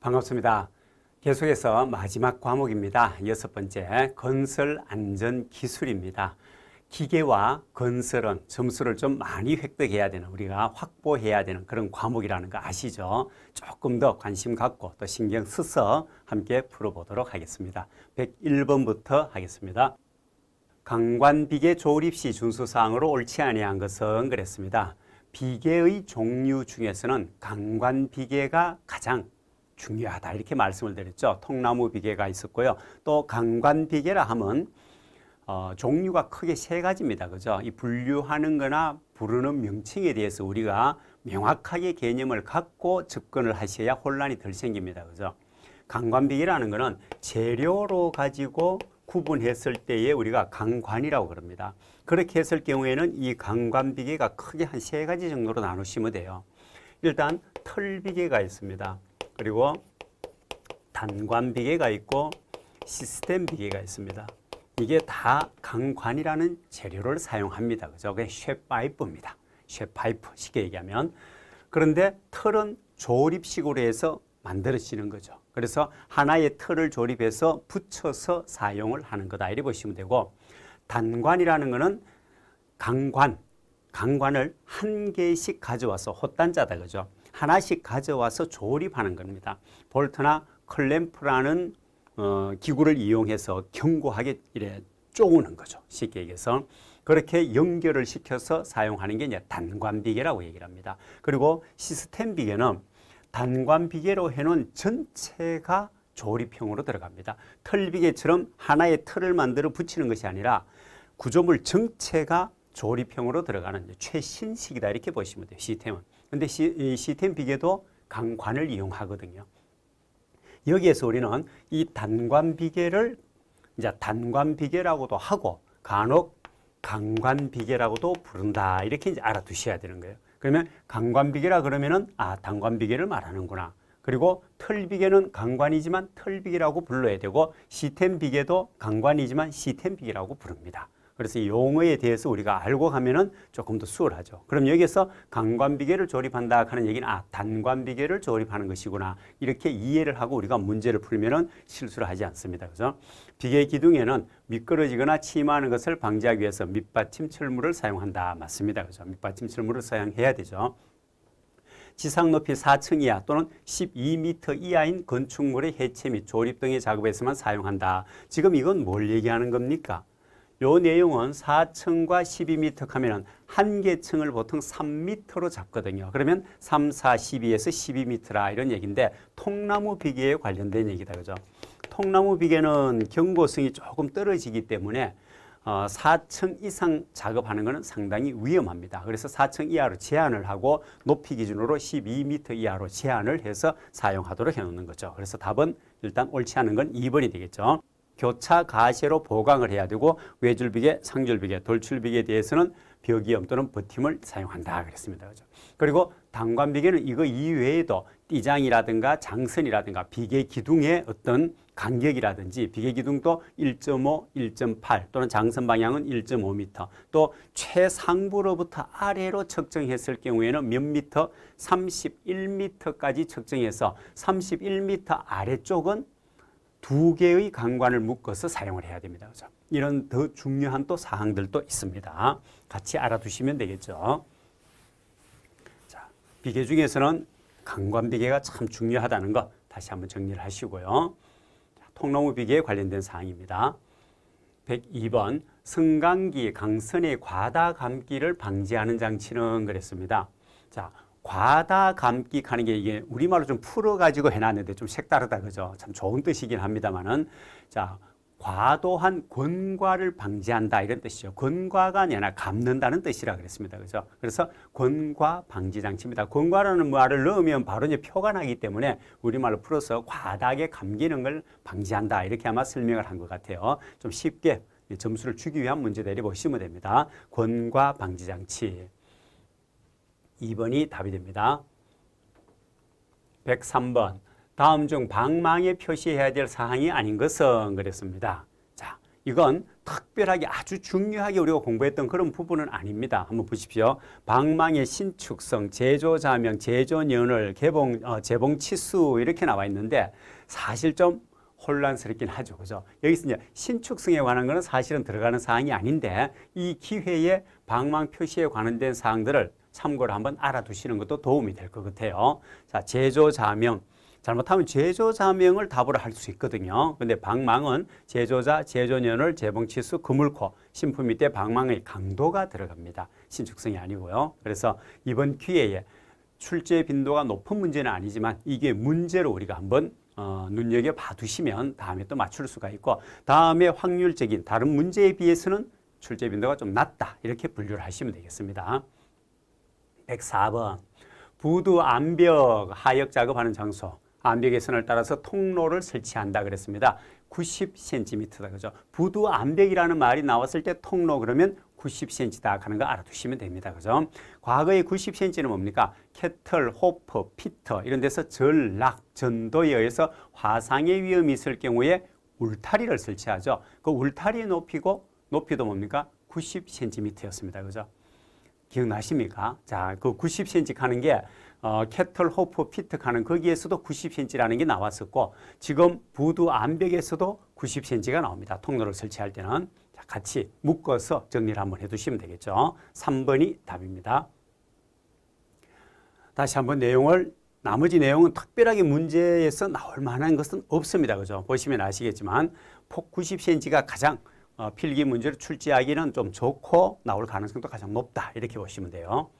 반갑습니다. 계속해서 마지막 과목입니다. 여섯 번째 건설 안전 기술입니다. 기계와 건설은 점수를 좀 많이 획득해야 되는 우리가 확보해야 되는 그런 과목이라는 거 아시죠? 조금 더 관심 갖고 또 신경 써서 함께 풀어보도록 하겠습니다. 101번부터 하겠습니다. 강관 비계 조립 시 준수사항으로 옳지 아니한 것은 그랬습니다. 비계의 종류 중에서는 강관 비계가 가장 중요하다 이렇게 말씀을 드렸죠. 통나무 비계가 있었고요. 또 강관 비계라 하면 어, 종류가 크게 세 가지입니다. 그죠? 이 분류하는 거나 부르는 명칭에 대해서 우리가 명확하게 개념을 갖고 접근을 하셔야 혼란이 덜 생깁니다. 그죠? 강관비계라는 거는 재료로 가지고 구분했을 때에 우리가 강관이라고 그럽니다. 그렇게 했을 경우에는 이 강관비계가 크게 한 세 가지 정도로 나누시면 돼요. 일단 털비계가 있습니다. 그리고 단관 비계가 있고 시스템 비계가 있습니다. 이게 다 강관이라는 재료를 사용합니다. 그죠? 그게 쇠파이프입니다. 쇠파이프 쉽게 얘기하면 그런데 틀은 조립식으로 해서 만들어지는 거죠. 그래서 하나의 틀을 조립해서 붙여서 사용을 하는 거다 이렇게 보시면 되고 단관이라는 것은 강관 강관을 한 개씩 가져와서 헛단자다 그죠. 하나씩 가져와서 조립하는 겁니다. 볼트나 클램프라는 어, 기구를 이용해서 견고하게 이래 쪼우는 거죠. 쉽게 얘기해서 그렇게 연결을 시켜서 사용하는 게 이제 단관 비계라고 얘기를 합니다. 그리고 시스템 비계는 단관 비계로 해놓은 전체가 조립형으로 들어갑니다. 털 비계처럼 하나의 틀을 만들어 붙이는 것이 아니라 구조물 전체가 조립형으로 들어가는 최신식이다 이렇게 보시면 돼요. 시스템은. 근데 시, 스템 비계도 강관을 이용하거든요. 여기에서 우리는 이 단관 비계를 이제 단관 비계라고도 하고 간혹 강관 비계라고도 부른다 이렇게 이제 알아두셔야 되는 거예요. 그러면 강관 비계라 그러면은 아 단관 비계를 말하는구나. 그리고 털 비계는 강관이지만 털 비계라고 불러야 되고 시스템 비계도 강관이지만 시스템 비계라고 부릅니다. 그래서 이 용어에 대해서 우리가 알고 가면은 조금 더 수월하죠. 그럼 여기에서 강관비계를 조립한다 하는 얘기는 아 단관비계를 조립하는 것이구나 이렇게 이해를 하고 우리가 문제를 풀면은 실수를 하지 않습니다. 그래서 비계 기둥에는 미끄러지거나 침하는 것을 방지하기 위해서 밑받침 철물을 사용한다. 맞습니다. 그죠? 밑받침 철물을 사용해야 되죠. 지상 높이 4층 이하 또는 12m 이하인 건축물의 해체 및 조립 등의 작업에서만 사용한다. 지금 이건 뭘 얘기하는 겁니까? 요 내용은 4층과 12m 하면 은한계 층을 보통 3m로 잡거든요. 그러면 3, 4, 12에서 12m라 이런 얘기인데 통나무 비계에 관련된 얘기다. 그죠? 통나무 비계는 경고성이 조금 떨어지기 때문에 4층 어, 이상 작업하는 것은 상당히 위험합니다. 그래서 4층 이하로 제한을 하고 높이 기준으로 12m 이하로 제한을 해서 사용하도록 해놓는 거죠. 그래서 답은 일단 옳지 않은 건 2번이 되겠죠. 교차 가시로 보강을 해야 되고 외줄비계, 상줄비계, 돌출비계에 대해서는 벽이염 또는 버팀을 사용한다 그랬습니다. 그죠? 그리고 당관비계는 이거 이외에도 띠장이라든가 장선이라든가 비계 기둥의 어떤 간격이라든지 비계 기둥도 1.5, 1.8 또는 장선 방향은 1.5m 또 최상부로부터 아래로 측정했을 경우에는 몇 미터? 31m까지 측정해서 31m 아래쪽은 두 개의 강관을 묶어서 사용을 해야 됩니다. 그죠? 이런 더 중요한 또 사항들도 있습니다. 같이 알아두시면 되겠죠. 자, 비계 중에서는 강관 비계가 참 중요하다는 거 다시 한번 정리를 하시고요. 자, 통나무 비계에 관련된 사항입니다. 102번 성강기 강선의 과다 감기를 방지하는 장치는 그랬습니다. 자, 과다 감기하는 게 이게 우리말로 좀 풀어가지고 해놨는데 좀 색다르다 그죠? 참 좋은 뜻이긴 합니다만은 자 과도한 권과를 방지한다 이런 뜻이죠. 권과가 아니라 감는다는 뜻이라 그랬습니다. 그죠? 그래서 권과 방지 장치입니다. 권과라는 말을 넣으면 바로 이제 표가 나기 때문에 우리말로 풀어서 과다하게 감기는 걸 방지한다 이렇게 아마 설명을 한 것 같아요. 좀 쉽게 점수를 주기 위한 문제 내려보시면 됩니다. 권과 방지 장치. 2번이 답이 됩니다. 103번 다음 중 방망에 표시해야 될 사항이 아닌 것은 그랬습니다. 자, 이건 특별하게 아주 중요하게 우리가 공부했던 그런 부분은 아닙니다. 한번 보십시오. 방망의 신축성, 제조자명, 제조년을, 개봉, 어, 재봉 치수 이렇게 나와 있는데 사실 좀 혼란스럽긴 하죠. 그죠? 여기서 이제 신축성에 관한 거는 사실은 들어가는 사항이 아닌데 이 기회에 방망 표시에 관련된 사항들을 참고를 한번 알아두시는 것도 도움이 될 것 같아요. 자, 제조자명. 잘못하면 제조자명을 답으로 할 수 있거든요. 근데 방망은 제조자, 제조년을, 재봉치수, 그물코, 신품 밑에 방망의 강도가 들어갑니다. 신축성이 아니고요. 그래서 이번 기회에 출제 빈도가 높은 문제는 아니지만 이게 문제로 우리가 한번 어, 눈여겨봐 두시면 다음에 또 맞출 수가 있고 다음에 확률적인 다른 문제에 비해서는 출제 빈도가 좀 낮다 이렇게 분류를 하시면 되겠습니다. 104번 부두 암벽 하역 작업하는 장소 암벽의 선을 따라서 통로를 설치한다 그랬습니다. 90cm다 그죠? 부두 암벽이라는 말이 나왔을 때 통로 그러면 90cm다 하는 거 알아두시면 됩니다. 그죠? 과거의 90cm는 뭡니까? 캐틀, 호프, 피터 이런 데서 전락, 전도에 의해서 화상의 위험이 있을 경우에 울타리를 설치하죠. 그 울타리 높이고 높이도 뭡니까? 90cm였습니다. 그죠? 기억나십니까? 자, 그 90cm 가는 게 어, 캐털 호프 피트 가는 거기에서도 90cm라는 게 나왔었고 지금 부두 암벽에서도 90cm가 나옵니다. 통로를 설치할 때는 자, 같이 묶어서 정리를 한번 해두시면 되겠죠. 3번이 답입니다. 다시 한번 내용을 나머지 내용은 특별하게 문제에서 나올 만한 것은 없습니다. 그죠? 보시면 아시겠지만 폭 90cm가 가장 어, 필기 문제를 출제하기는 좀 좋고 나올 가능성도 가장 높다 이렇게 보시면 돼요.